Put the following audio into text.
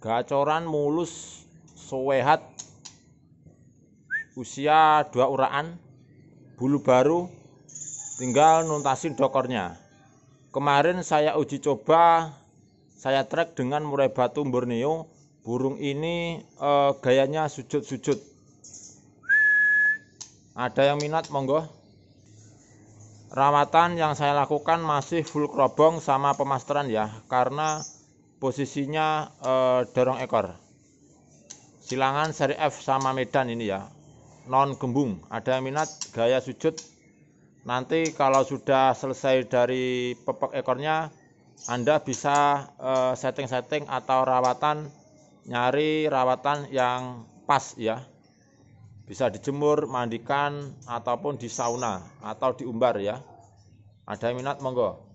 Gacoran mulus sewehat usia dua uraan bulu baru tinggal nuntasin dokornya. Kemarin saya uji coba saya trek dengan murai batu Borneo. Burung ini e, gayanya sujud-sujud. Ada yang minat monggo? Ramatan yang saya lakukan masih full kerobong sama pemasteran ya karena posisinya e, dorong ekor silangan seri F sama Medan ini ya non gembung ada yang minat gaya sujud nanti kalau sudah selesai dari pepek ekornya Anda bisa eh, setting-setting atau rawatan nyari rawatan yang pas ya bisa dijemur mandikan ataupun di sauna atau diumbar ya ada yang minat monggo